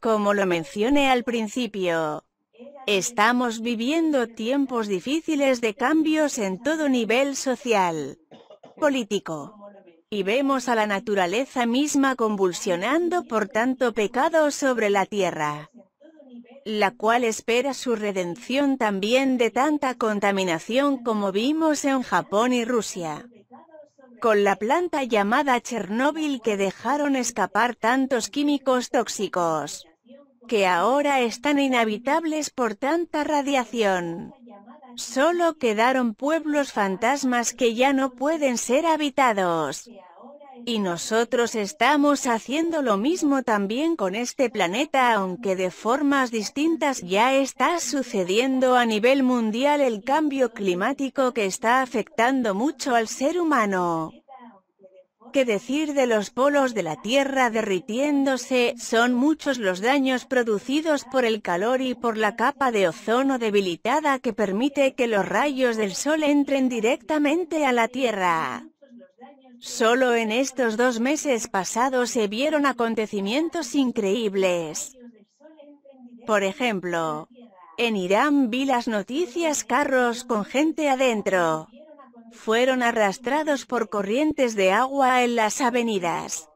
Como lo mencioné al principio, estamos viviendo tiempos difíciles de cambios en todo nivel social, político, y vemos a la naturaleza misma convulsionando por tanto pecado sobre la tierra, la cual espera su redención también de tanta contaminación como vimos en Japón y Rusia con la planta llamada Chernóbil que dejaron escapar tantos químicos tóxicos que ahora están inhabitables por tanta radiación. Solo quedaron pueblos fantasmas que ya no pueden ser habitados. Y nosotros estamos haciendo lo mismo también con este planeta aunque de formas distintas ya está sucediendo a nivel mundial el cambio climático que está afectando mucho al ser humano. ¿Qué decir de los polos de la Tierra derritiéndose? Son muchos los daños producidos por el calor y por la capa de ozono debilitada que permite que los rayos del sol entren directamente a la Tierra. Solo en estos dos meses pasados se vieron acontecimientos increíbles. Por ejemplo, en Irán vi las noticias carros con gente adentro. Fueron arrastrados por corrientes de agua en las avenidas.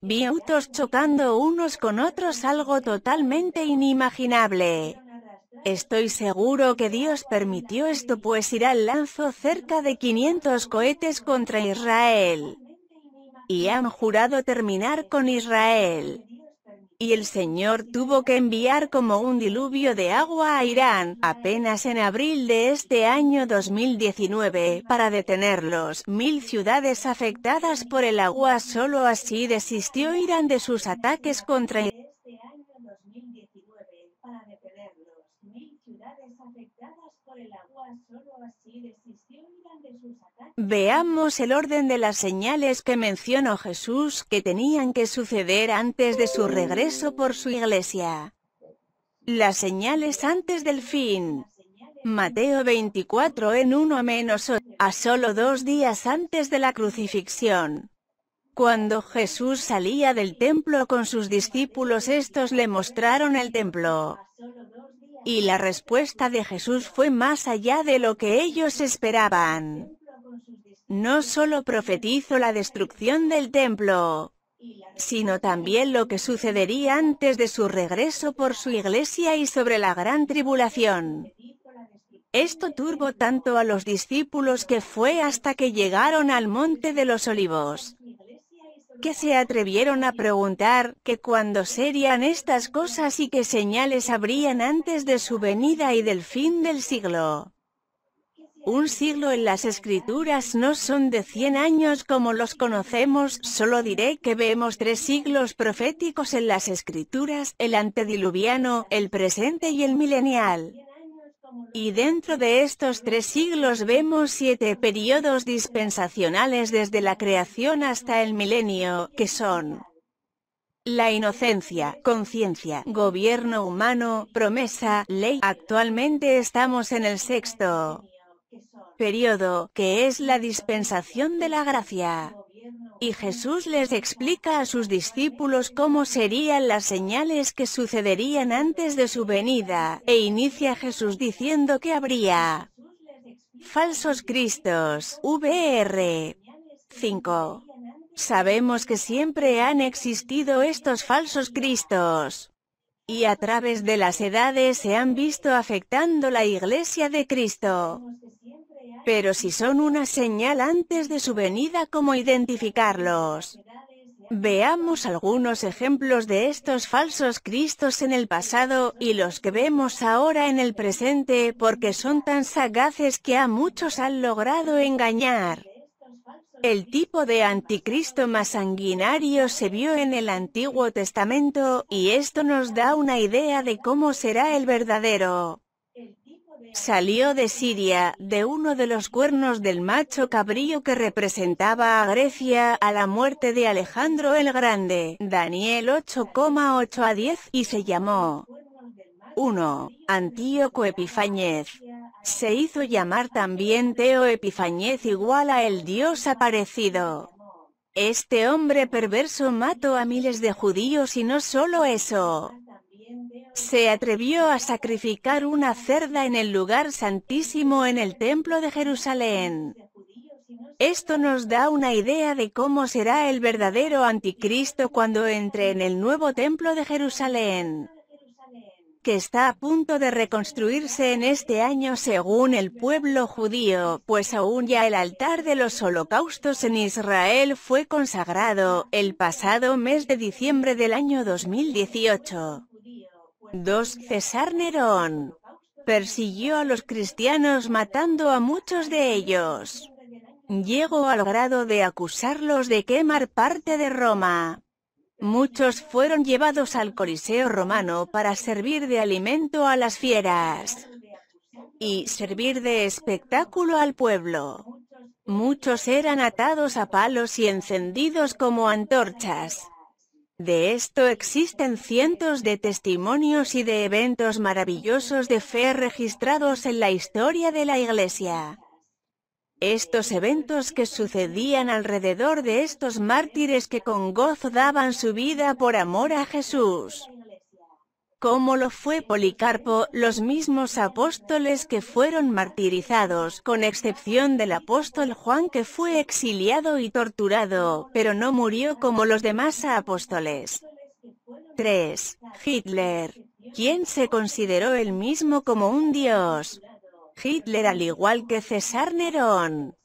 Vi autos chocando unos con otros algo totalmente inimaginable. Estoy seguro que Dios permitió esto pues Irán lanzó cerca de 500 cohetes contra Israel. Y han jurado terminar con Israel. Y el Señor tuvo que enviar como un diluvio de agua a Irán, apenas en abril de este año 2019, para detenerlos. Mil ciudades afectadas por el agua solo así desistió Irán de sus ataques contra Israel. Veamos el orden de las señales que mencionó Jesús que tenían que suceder antes de su regreso por su iglesia. Las señales antes del fin. Mateo 24 en 1 menos 8, a solo dos días antes de la crucifixión. Cuando Jesús salía del templo con sus discípulos estos le mostraron el templo. Y la respuesta de Jesús fue más allá de lo que ellos esperaban no solo profetizo la destrucción del templo, sino también lo que sucedería antes de su regreso por su iglesia y sobre la gran tribulación. Esto turbó tanto a los discípulos que fue hasta que llegaron al monte de los olivos, que se atrevieron a preguntar que cuándo serían estas cosas y qué señales habrían antes de su venida y del fin del siglo. Un siglo en las escrituras no son de 100 años como los conocemos, solo diré que vemos tres siglos proféticos en las escrituras, el antediluviano, el presente y el milenial. Y dentro de estos tres siglos vemos siete periodos dispensacionales desde la creación hasta el milenio, que son la inocencia, conciencia, gobierno humano, promesa, ley. Actualmente estamos en el sexto periodo, que es la dispensación de la gracia. Y Jesús les explica a sus discípulos cómo serían las señales que sucederían antes de su venida, e inicia Jesús diciendo que habría falsos cristos, VR 5. Sabemos que siempre han existido estos falsos cristos, y a través de las edades se han visto afectando la iglesia de Cristo. Pero si son una señal antes de su venida, ¿cómo identificarlos? Veamos algunos ejemplos de estos falsos cristos en el pasado y los que vemos ahora en el presente porque son tan sagaces que a muchos han logrado engañar. El tipo de anticristo más sanguinario se vio en el Antiguo Testamento y esto nos da una idea de cómo será el verdadero. Salió de Siria, de uno de los cuernos del macho cabrío que representaba a Grecia a la muerte de Alejandro el Grande, Daniel 8,8 a 10, y se llamó 1. Antíoco Epifañez. Se hizo llamar también Teo Epifañez igual a el dios aparecido. Este hombre perverso mató a miles de judíos y no solo eso, se atrevió a sacrificar una cerda en el lugar santísimo en el templo de Jerusalén. Esto nos da una idea de cómo será el verdadero anticristo cuando entre en el nuevo templo de Jerusalén, que está a punto de reconstruirse en este año según el pueblo judío, pues aún ya el altar de los holocaustos en Israel fue consagrado el pasado mes de diciembre del año 2018. 2. César Nerón persiguió a los cristianos matando a muchos de ellos. Llegó al grado de acusarlos de quemar parte de Roma. Muchos fueron llevados al Coliseo romano para servir de alimento a las fieras y servir de espectáculo al pueblo. Muchos eran atados a palos y encendidos como antorchas. De esto existen cientos de testimonios y de eventos maravillosos de fe registrados en la historia de la Iglesia. Estos eventos que sucedían alrededor de estos mártires que con gozo daban su vida por amor a Jesús como lo fue Policarpo, los mismos apóstoles que fueron martirizados, con excepción del apóstol Juan que fue exiliado y torturado, pero no murió como los demás apóstoles. 3. Hitler. quien se consideró el mismo como un dios? Hitler al igual que César Nerón.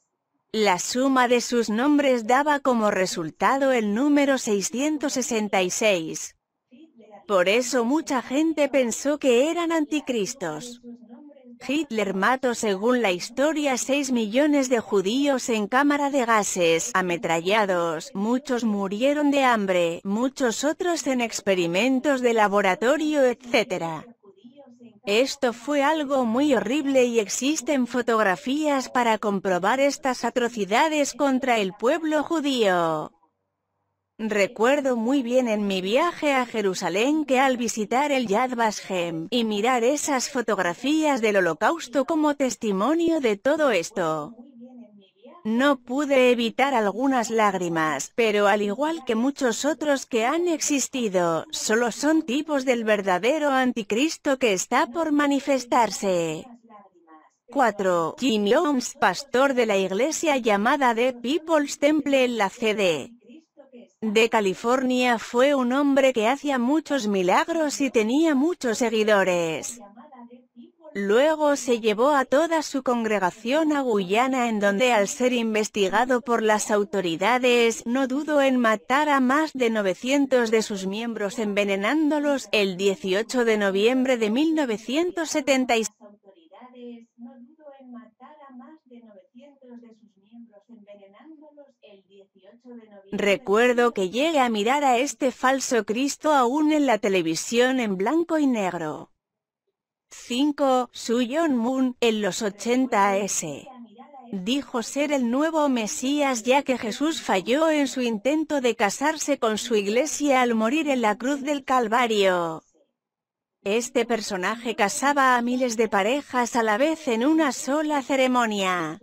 La suma de sus nombres daba como resultado el número 666, por eso mucha gente pensó que eran anticristos. Hitler mató según la historia 6 millones de judíos en cámara de gases, ametrallados, muchos murieron de hambre, muchos otros en experimentos de laboratorio etc. Esto fue algo muy horrible y existen fotografías para comprobar estas atrocidades contra el pueblo judío. Recuerdo muy bien en mi viaje a Jerusalén que al visitar el Yad Vashem y mirar esas fotografías del holocausto como testimonio de todo esto, no pude evitar algunas lágrimas, pero al igual que muchos otros que han existido, solo son tipos del verdadero anticristo que está por manifestarse. 4. Jim Jones, pastor de la iglesia llamada The People's Temple en la CD de California fue un hombre que hacía muchos milagros y tenía muchos seguidores. Luego se llevó a toda su congregación a Guyana en donde al ser investigado por las autoridades no dudó en matar a más de 900 de sus miembros envenenándolos el 18 de noviembre de 1976. Recuerdo que llegué a mirar a este falso Cristo aún en la televisión en blanco y negro. 5. Suyon Moon, en los 80 s Dijo ser el nuevo Mesías ya que Jesús falló en su intento de casarse con su iglesia al morir en la cruz del Calvario. Este personaje casaba a miles de parejas a la vez en una sola ceremonia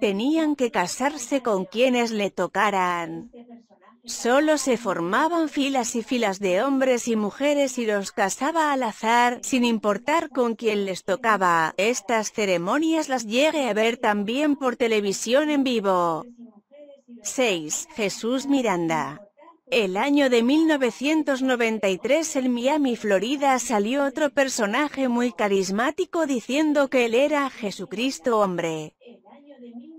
tenían que casarse con quienes le tocaran. Solo se formaban filas y filas de hombres y mujeres y los casaba al azar, sin importar con quién les tocaba. Estas ceremonias las llegué a ver también por televisión en vivo. 6. Jesús Miranda el año de 1993 en Miami, Florida, salió otro personaje muy carismático diciendo que él era Jesucristo hombre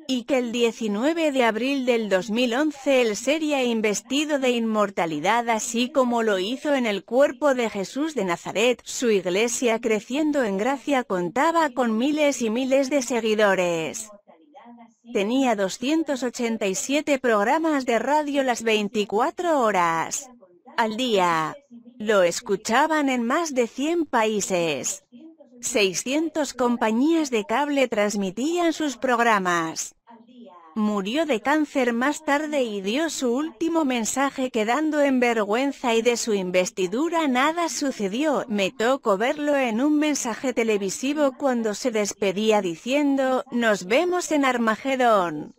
y que el 19 de abril del 2011 él sería investido de inmortalidad así como lo hizo en el cuerpo de Jesús de Nazaret. Su iglesia creciendo en gracia contaba con miles y miles de seguidores. Tenía 287 programas de radio las 24 horas al día. Lo escuchaban en más de 100 países. 600 compañías de cable transmitían sus programas. Murió de cáncer más tarde y dio su último mensaje quedando en vergüenza y de su investidura nada sucedió. Me tocó verlo en un mensaje televisivo cuando se despedía diciendo, nos vemos en Armagedón.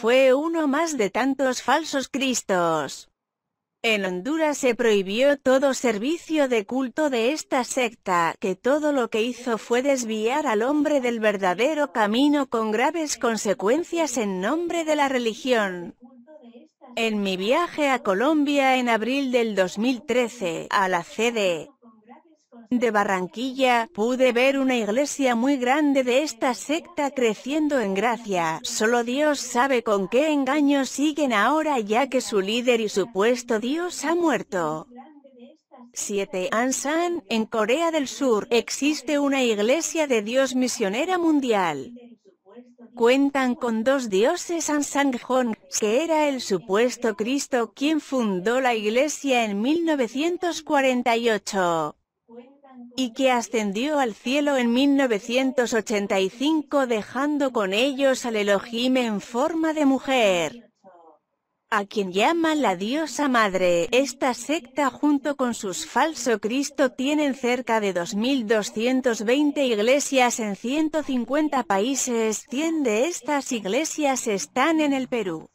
fue uno más de tantos falsos cristos. En Honduras se prohibió todo servicio de culto de esta secta, que todo lo que hizo fue desviar al hombre del verdadero camino con graves consecuencias en nombre de la religión. En mi viaje a Colombia en abril del 2013, a la CDE, de Barranquilla, pude ver una iglesia muy grande de esta secta creciendo en gracia. Solo Dios sabe con qué engaños siguen ahora ya que su líder y supuesto Dios ha muerto. 7. Ansan, en Corea del Sur, existe una iglesia de Dios misionera mundial. Cuentan con dos dioses Ansang Hong, que era el supuesto Cristo quien fundó la iglesia en 1948 y que ascendió al cielo en 1985 dejando con ellos al Elohim en forma de mujer, a quien llaman la diosa madre. Esta secta junto con sus falso Cristo tienen cerca de 2.220 iglesias en 150 países. 100 de estas iglesias están en el Perú.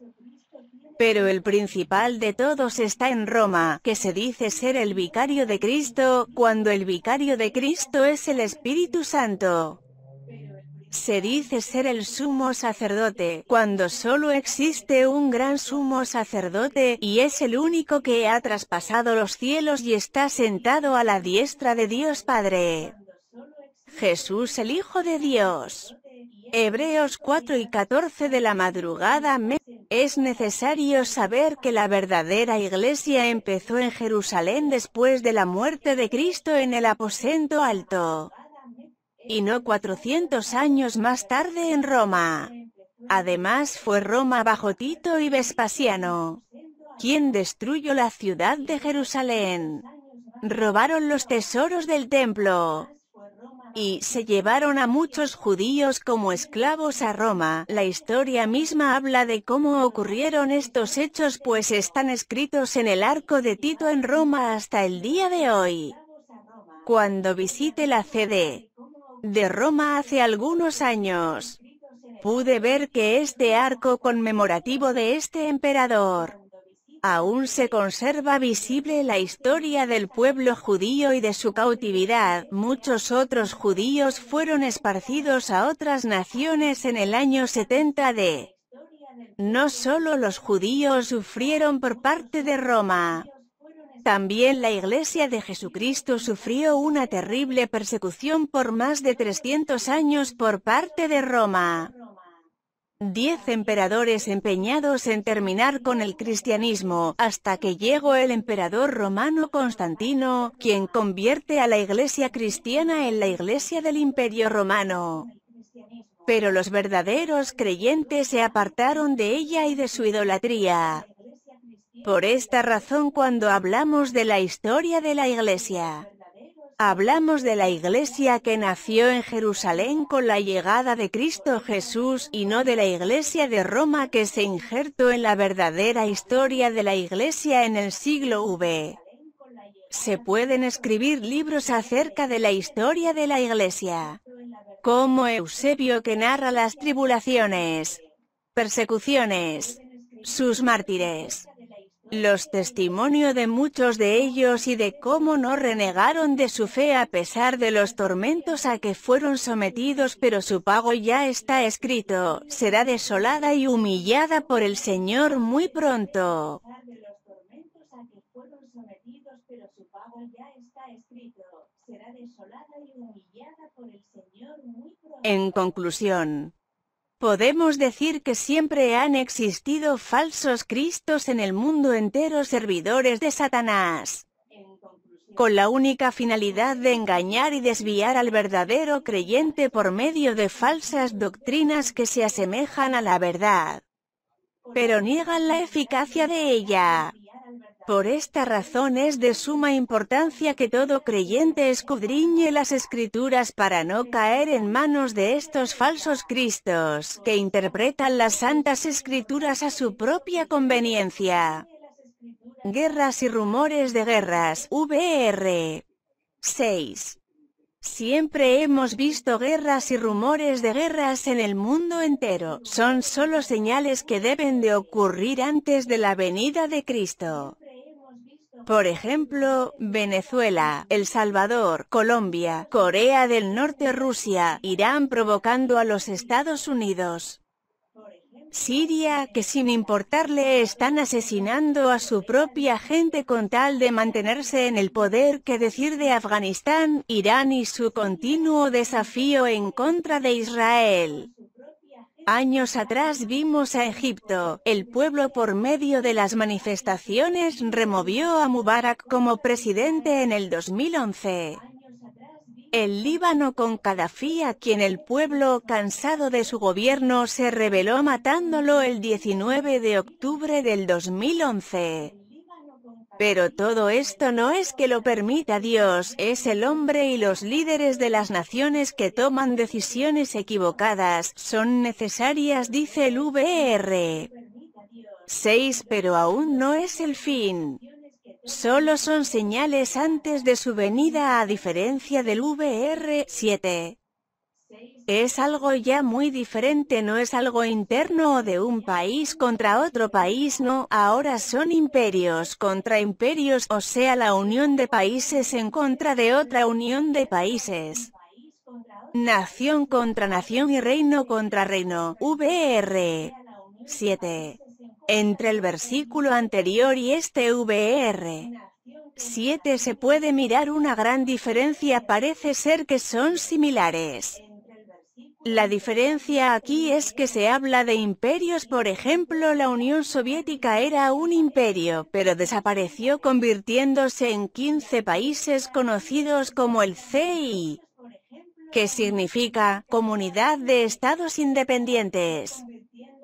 Pero el principal de todos está en Roma, que se dice ser el vicario de Cristo, cuando el vicario de Cristo es el Espíritu Santo. Se dice ser el sumo sacerdote, cuando solo existe un gran sumo sacerdote, y es el único que ha traspasado los cielos y está sentado a la diestra de Dios Padre. Jesús el Hijo de Dios. Hebreos 4 y 14 de la madrugada es necesario saber que la verdadera iglesia empezó en Jerusalén después de la muerte de Cristo en el aposento alto, y no 400 años más tarde en Roma. Además fue Roma bajo Tito y Vespasiano, quien destruyó la ciudad de Jerusalén. Robaron los tesoros del templo, y se llevaron a muchos judíos como esclavos a Roma. La historia misma habla de cómo ocurrieron estos hechos pues están escritos en el arco de Tito en Roma hasta el día de hoy. Cuando visite la CD de Roma hace algunos años, pude ver que este arco conmemorativo de este emperador aún se conserva visible la historia del pueblo judío y de su cautividad. Muchos otros judíos fueron esparcidos a otras naciones en el año 70 de... No solo los judíos sufrieron por parte de Roma, también la Iglesia de Jesucristo sufrió una terrible persecución por más de 300 años por parte de Roma. Diez emperadores empeñados en terminar con el cristianismo, hasta que llegó el emperador romano Constantino, quien convierte a la iglesia cristiana en la iglesia del imperio romano. Pero los verdaderos creyentes se apartaron de ella y de su idolatría. Por esta razón cuando hablamos de la historia de la iglesia, Hablamos de la iglesia que nació en Jerusalén con la llegada de Cristo Jesús y no de la iglesia de Roma que se injertó en la verdadera historia de la iglesia en el siglo V. Se pueden escribir libros acerca de la historia de la iglesia, como Eusebio que narra las tribulaciones, persecuciones, sus mártires, los testimonio de muchos de ellos y de cómo no renegaron de su fe a pesar de los tormentos a que fueron sometidos pero su pago ya está escrito, será desolada y humillada por el Señor muy pronto. En conclusión, Podemos decir que siempre han existido falsos cristos en el mundo entero servidores de Satanás, con la única finalidad de engañar y desviar al verdadero creyente por medio de falsas doctrinas que se asemejan a la verdad, pero niegan la eficacia de ella. Por esta razón es de suma importancia que todo creyente escudriñe las escrituras para no caer en manos de estos falsos cristos, que interpretan las santas escrituras a su propia conveniencia. Guerras y rumores de guerras, VR. 6. Siempre hemos visto guerras y rumores de guerras en el mundo entero, son solo señales que deben de ocurrir antes de la venida de Cristo. Por ejemplo, Venezuela, El Salvador, Colombia, Corea del Norte, Rusia, Irán provocando a los Estados Unidos. Siria, que sin importarle están asesinando a su propia gente con tal de mantenerse en el poder que decir de Afganistán, Irán y su continuo desafío en contra de Israel. Años atrás vimos a Egipto, el pueblo por medio de las manifestaciones removió a Mubarak como presidente en el 2011. El Líbano con Gaddafi a quien el pueblo, cansado de su gobierno, se rebeló matándolo el 19 de octubre del 2011. Pero todo esto no es que lo permita Dios, es el hombre y los líderes de las naciones que toman decisiones equivocadas, son necesarias dice el VR. 6 pero aún no es el fin. Solo son señales antes de su venida a diferencia del VR 7. Es algo ya muy diferente no es algo interno o de un país contra otro país no, ahora son imperios contra imperios, o sea la unión de países en contra de otra unión de países. Nación contra nación y reino contra reino, VR 7. Entre el versículo anterior y este VR 7 se puede mirar una gran diferencia parece ser que son similares. La diferencia aquí es que se habla de imperios, por ejemplo la Unión Soviética era un imperio, pero desapareció convirtiéndose en 15 países conocidos como el CI, que significa Comunidad de Estados Independientes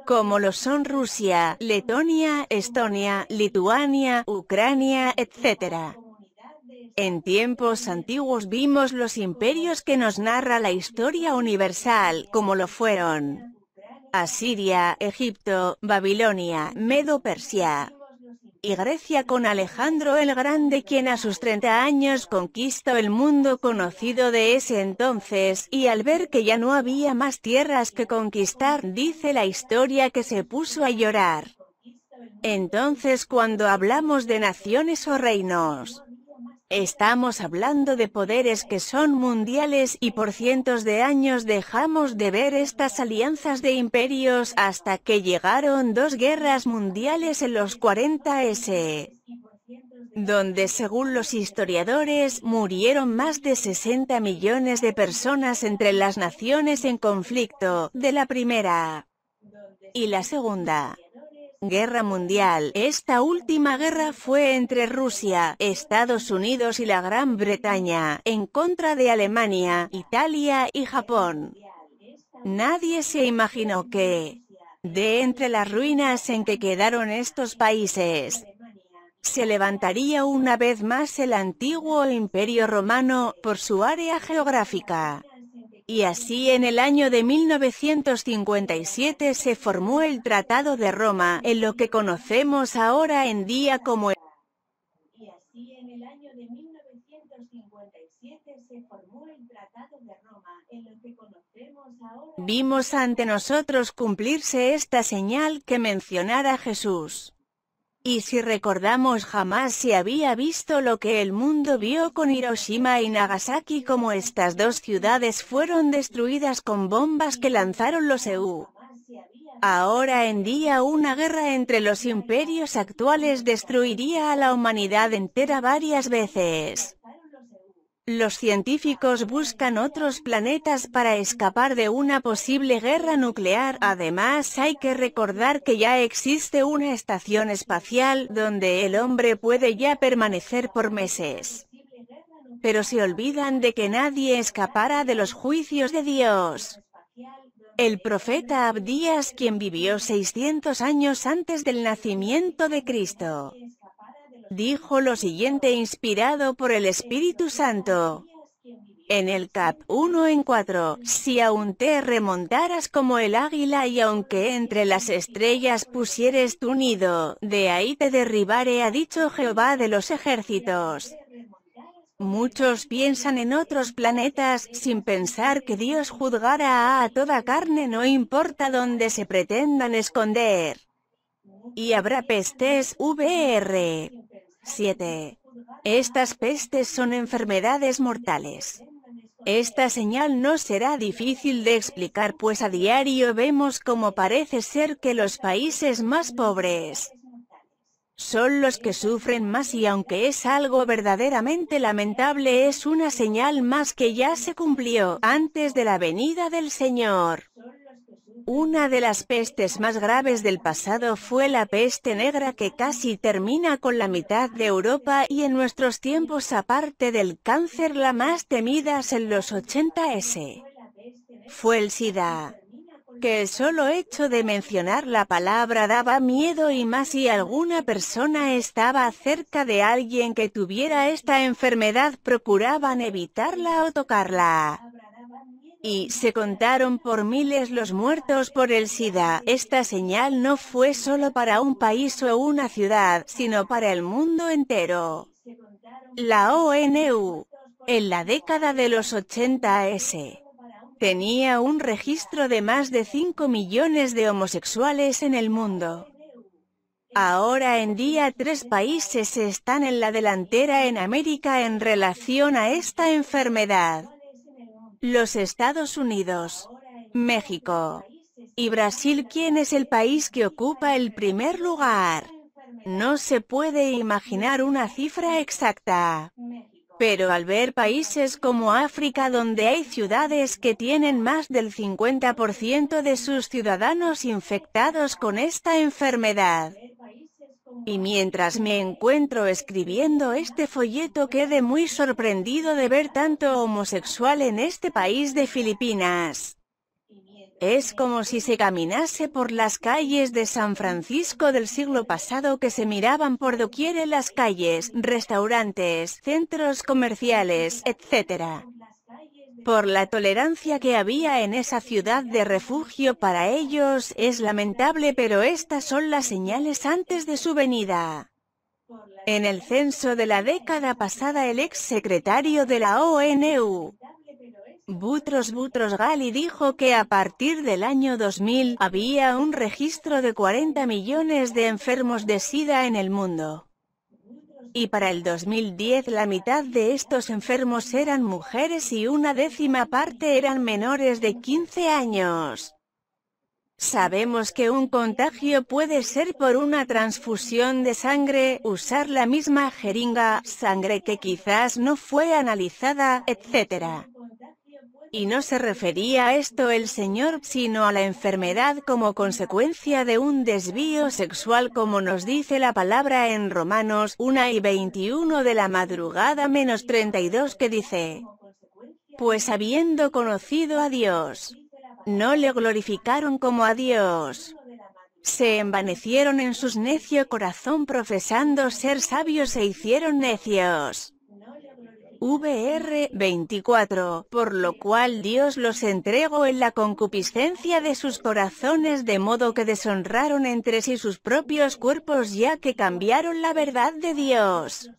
como lo son Rusia, Letonia, Estonia, Lituania, Ucrania, etc. En tiempos antiguos vimos los imperios que nos narra la historia universal, como lo fueron Asiria, Egipto, Babilonia, Medo-Persia y Grecia con Alejandro el Grande quien a sus 30 años conquistó el mundo conocido de ese entonces y al ver que ya no había más tierras que conquistar dice la historia que se puso a llorar. Entonces cuando hablamos de naciones o reinos, Estamos hablando de poderes que son mundiales y por cientos de años dejamos de ver estas alianzas de imperios hasta que llegaron dos guerras mundiales en los 40 S donde según los historiadores murieron más de 60 millones de personas entre las naciones en conflicto de la primera y la segunda. Guerra Mundial. Esta última guerra fue entre Rusia, Estados Unidos y la Gran Bretaña, en contra de Alemania, Italia y Japón. Nadie se imaginó que, de entre las ruinas en que quedaron estos países, se levantaría una vez más el antiguo imperio romano por su área geográfica. Y así en el año de 1957 se formó el Tratado de Roma, en lo que conocemos ahora en día como el... Y así en el año de 1957 se el Tratado de Roma, Vimos ante nosotros cumplirse esta señal que mencionara Jesús. Y si recordamos jamás se había visto lo que el mundo vio con Hiroshima y Nagasaki como estas dos ciudades fueron destruidas con bombas que lanzaron los EU. Ahora en día una guerra entre los imperios actuales destruiría a la humanidad entera varias veces. Los científicos buscan otros planetas para escapar de una posible guerra nuclear. Además, hay que recordar que ya existe una estación espacial donde el hombre puede ya permanecer por meses. Pero se olvidan de que nadie escapara de los juicios de Dios. El profeta Abdías quien vivió 600 años antes del nacimiento de Cristo dijo lo siguiente inspirado por el Espíritu Santo. En el CAP 1 en 4, si aún te remontaras como el águila y aunque entre las estrellas pusieres tu nido, de ahí te derribaré ha dicho Jehová de los ejércitos. Muchos piensan en otros planetas sin pensar que Dios juzgará a toda carne no importa dónde se pretendan esconder y habrá pestes VR. 7. Estas pestes son enfermedades mortales. Esta señal no será difícil de explicar pues a diario vemos como parece ser que los países más pobres son los que sufren más y aunque es algo verdaderamente lamentable es una señal más que ya se cumplió antes de la venida del Señor. Una de las pestes más graves del pasado fue la peste negra que casi termina con la mitad de Europa y en nuestros tiempos aparte del cáncer la más temidas en los 80S. Fue el SIDA, que el solo hecho de mencionar la palabra daba miedo y más si alguna persona estaba cerca de alguien que tuviera esta enfermedad procuraban evitarla o tocarla y se contaron por miles los muertos por el SIDA. Esta señal no fue solo para un país o una ciudad, sino para el mundo entero. La ONU, en la década de los 80S, tenía un registro de más de 5 millones de homosexuales en el mundo. Ahora en día tres países están en la delantera en América en relación a esta enfermedad. Los Estados Unidos, México y Brasil, ¿Quién es el país que ocupa el primer lugar. No se puede imaginar una cifra exacta. Pero al ver países como África donde hay ciudades que tienen más del 50% de sus ciudadanos infectados con esta enfermedad, y mientras me encuentro escribiendo este folleto quedé muy sorprendido de ver tanto homosexual en este país de Filipinas. Es como si se caminase por las calles de San Francisco del siglo pasado que se miraban por doquier en las calles, restaurantes, centros comerciales, etc. Por la tolerancia que había en esa ciudad de refugio para ellos, es lamentable pero estas son las señales antes de su venida. En el censo de la década pasada el ex secretario de la ONU, Butros Butros Ghali dijo que a partir del año 2000 había un registro de 40 millones de enfermos de SIDA en el mundo y para el 2010 la mitad de estos enfermos eran mujeres y una décima parte eran menores de 15 años. Sabemos que un contagio puede ser por una transfusión de sangre, usar la misma jeringa, sangre que quizás no fue analizada, etc. Y no se refería a esto el Señor, sino a la enfermedad como consecuencia de un desvío sexual como nos dice la palabra en Romanos 1 y 21 de la madrugada menos 32 que dice, Pues habiendo conocido a Dios, no le glorificaron como a Dios. Se envanecieron en sus necio corazón profesando ser sabios e hicieron necios. VR 24, por lo cual Dios los entregó en la concupiscencia de sus corazones de modo que deshonraron entre sí sus propios cuerpos ya que cambiaron la verdad de Dios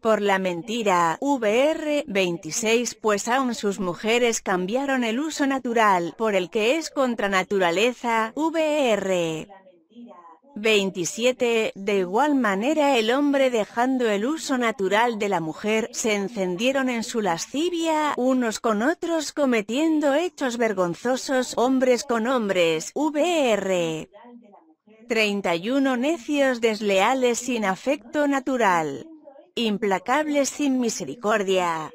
por la mentira, VR 26 pues aún sus mujeres cambiaron el uso natural por el que es contra naturaleza, VR 27. De igual manera el hombre dejando el uso natural de la mujer, se encendieron en su lascivia, unos con otros cometiendo hechos vergonzosos, hombres con hombres, VR. 31 necios desleales sin afecto natural, implacables sin misericordia,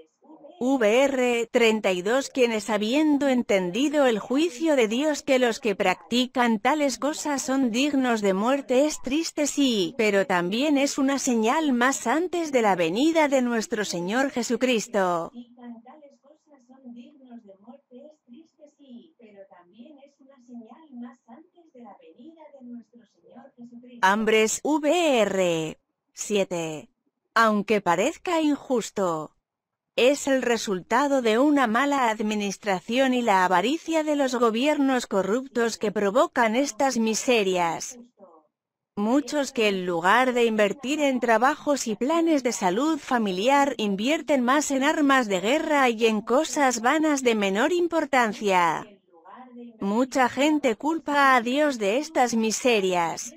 VR 32 Quienes habiendo entendido el juicio de Dios que los que practican tales cosas son dignos de muerte es triste sí, pero también es una señal más antes de la venida de nuestro Señor Jesucristo. hambres VR 7. Aunque parezca injusto es el resultado de una mala administración y la avaricia de los gobiernos corruptos que provocan estas miserias. Muchos que en lugar de invertir en trabajos y planes de salud familiar invierten más en armas de guerra y en cosas vanas de menor importancia. Mucha gente culpa a Dios de estas miserias.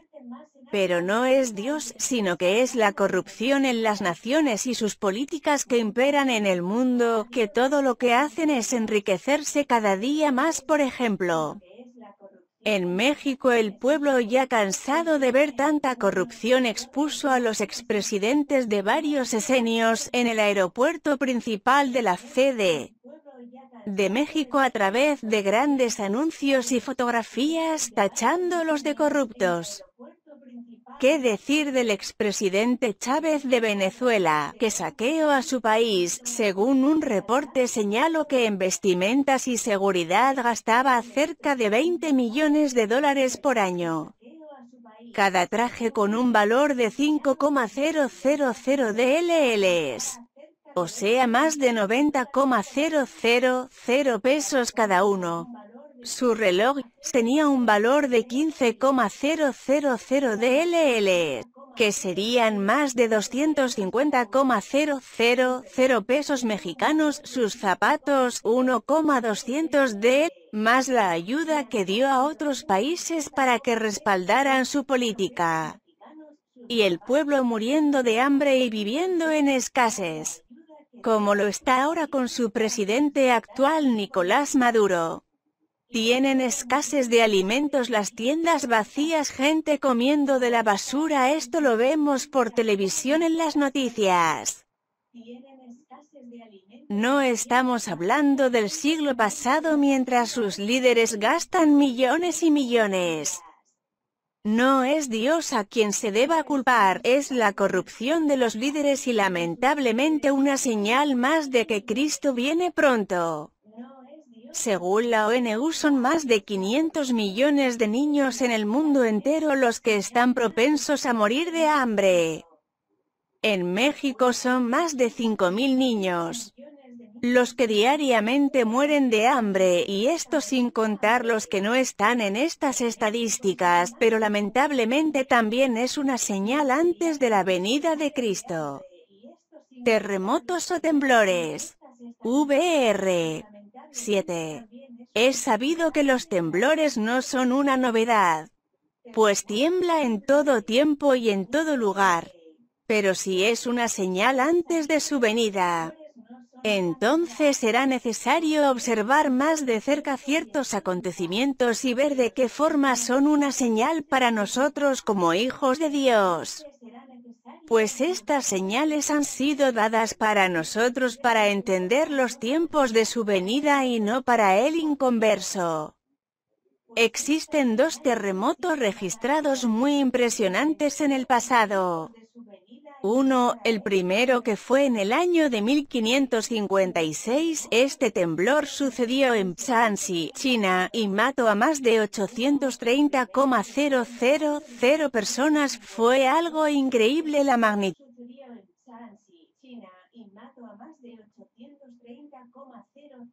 Pero no es Dios, sino que es la corrupción en las naciones y sus políticas que imperan en el mundo, que todo lo que hacen es enriquecerse cada día más por ejemplo. En México el pueblo ya cansado de ver tanta corrupción expuso a los expresidentes de varios esenios en el aeropuerto principal de la CDE de México a través de grandes anuncios y fotografías tachándolos de corruptos. ¿Qué decir del expresidente Chávez de Venezuela, que saqueó a su país? Según un reporte señaló que en vestimentas y seguridad gastaba cerca de 20 millones de dólares por año. Cada traje con un valor de 5,000 DLLs. O sea más de 90,000 pesos cada uno. Su reloj tenía un valor de 15,000 DLL, que serían más de 250,000 pesos mexicanos. Sus zapatos 1,200 DL, más la ayuda que dio a otros países para que respaldaran su política. Y el pueblo muriendo de hambre y viviendo en escasez como lo está ahora con su presidente actual Nicolás Maduro. Tienen escases de alimentos las tiendas vacías gente comiendo de la basura esto lo vemos por televisión en las noticias. No estamos hablando del siglo pasado mientras sus líderes gastan millones y millones. No es Dios a quien se deba culpar, es la corrupción de los líderes y lamentablemente una señal más de que Cristo viene pronto. Según la ONU son más de 500 millones de niños en el mundo entero los que están propensos a morir de hambre. En México son más de 5.000 niños los que diariamente mueren de hambre, y esto sin contar los que no están en estas estadísticas, pero lamentablemente también es una señal antes de la venida de Cristo. Terremotos o temblores. VR. 7. Es sabido que los temblores no son una novedad, pues tiembla en todo tiempo y en todo lugar, pero si es una señal antes de su venida, entonces será necesario observar más de cerca ciertos acontecimientos y ver de qué forma son una señal para nosotros como hijos de Dios pues estas señales han sido dadas para nosotros para entender los tiempos de su venida y no para el inconverso. Existen dos terremotos registrados muy impresionantes en el pasado. 1, el primero que fue en el año de 1556, este temblor sucedió en Shaanxi, China, y mató a más de 830,000 personas, fue algo increíble la magnitud.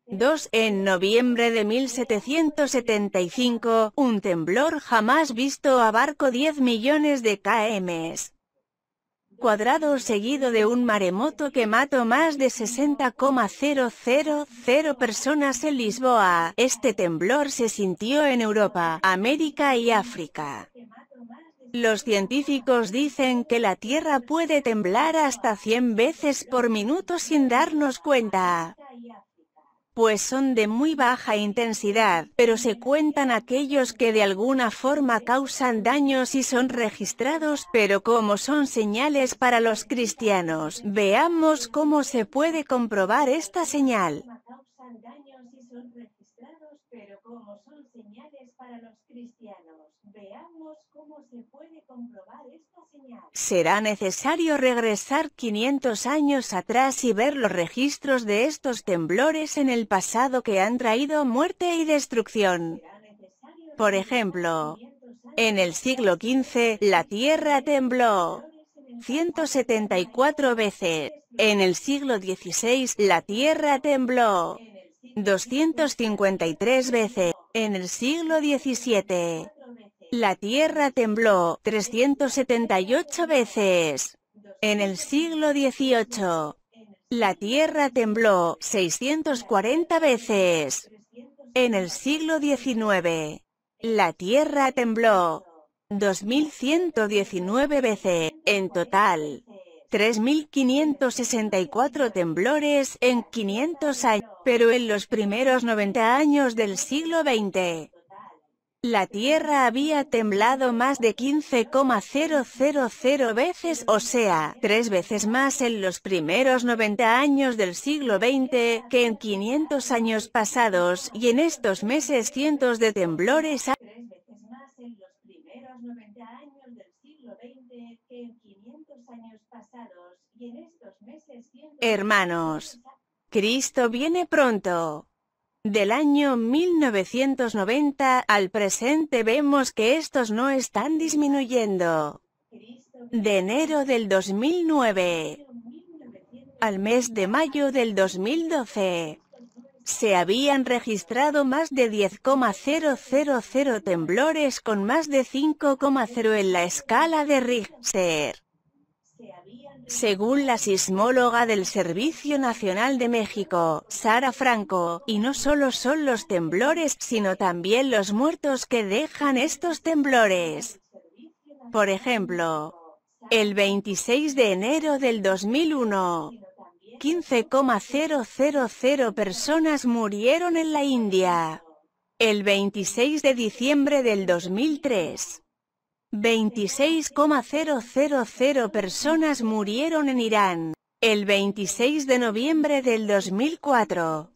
2. En noviembre de 1775, un temblor jamás visto abarcó 10 millones de km cuadrado seguido de un maremoto que mató más de 60,000 personas en Lisboa. Este temblor se sintió en Europa, América y África. Los científicos dicen que la Tierra puede temblar hasta 100 veces por minuto sin darnos cuenta pues son de muy baja intensidad, pero se cuentan aquellos que de alguna forma causan daños y son registrados, pero como son señales para los cristianos, veamos cómo se puede comprobar esta señal. Veamos cómo se puede comprobar. Será necesario regresar 500 años atrás y ver los registros de estos temblores en el pasado que han traído muerte y destrucción. Por ejemplo, en el siglo XV la Tierra tembló 174 veces. En el siglo XVI la Tierra tembló 253 veces. En el siglo XVII la Tierra tembló 378 veces. En el siglo XVIII, la Tierra tembló 640 veces. En el siglo XIX, la Tierra tembló 2.119 veces. En total, 3.564 temblores en 500 años, pero en los primeros 90 años del siglo XX, la Tierra había temblado más de 15,000 veces, o sea, tres veces más en los primeros 90 años del siglo XX que en 500 años pasados, y en estos meses cientos de temblores Tres veces más Hermanos, Cristo viene pronto. Del año 1990 al presente vemos que estos no están disminuyendo. De enero del 2009 al mes de mayo del 2012 se habían registrado más de 10,000 temblores con más de 5,0 en la escala de Richter. Según la sismóloga del Servicio Nacional de México, Sara Franco, y no solo son los temblores, sino también los muertos que dejan estos temblores. Por ejemplo, el 26 de enero del 2001, 15,000 personas murieron en la India. El 26 de diciembre del 2003, 26,000 personas murieron en Irán. El 26 de noviembre del 2004.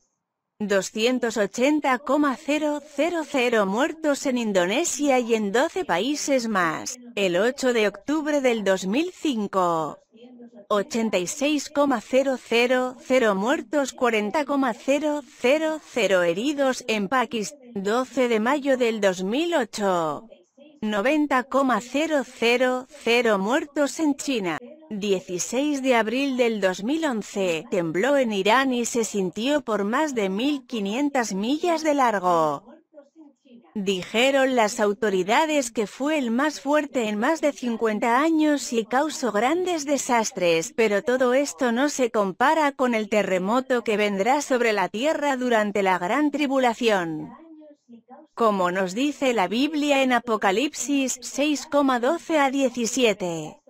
280,000 muertos en Indonesia y en 12 países más. El 8 de octubre del 2005. 86,000 muertos 40,000 heridos en Pakistán. 12 de mayo del 2008. 90,000 muertos en China. 16 de abril del 2011, tembló en Irán y se sintió por más de 1.500 millas de largo. Dijeron las autoridades que fue el más fuerte en más de 50 años y causó grandes desastres, pero todo esto no se compara con el terremoto que vendrá sobre la tierra durante la gran tribulación como nos dice la Biblia en Apocalipsis 6,12 a 17.